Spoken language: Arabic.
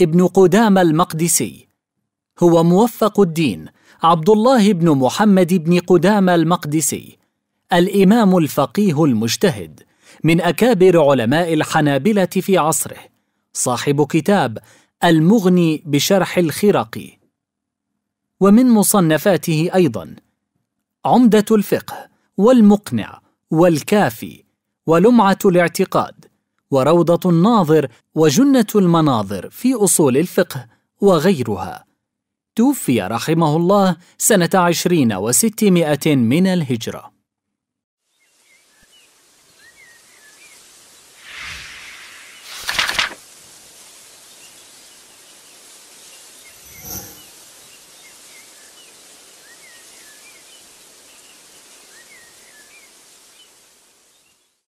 ابن قدام المقدسي هو موفق الدين عبد الله بن محمد بن قدام المقدسي الإمام الفقيه المجتهد من أكابر علماء الحنابلة في عصره صاحب كتاب المغني بشرح الخرقي ومن مصنفاته أيضا عمدة الفقه والمقنع والكافي ولمعة الاعتقاد وروضة الناظر وجنة المناظر في أصول الفقه وغيرها توفي رحمه الله سنة عشرين وستمائة من الهجرة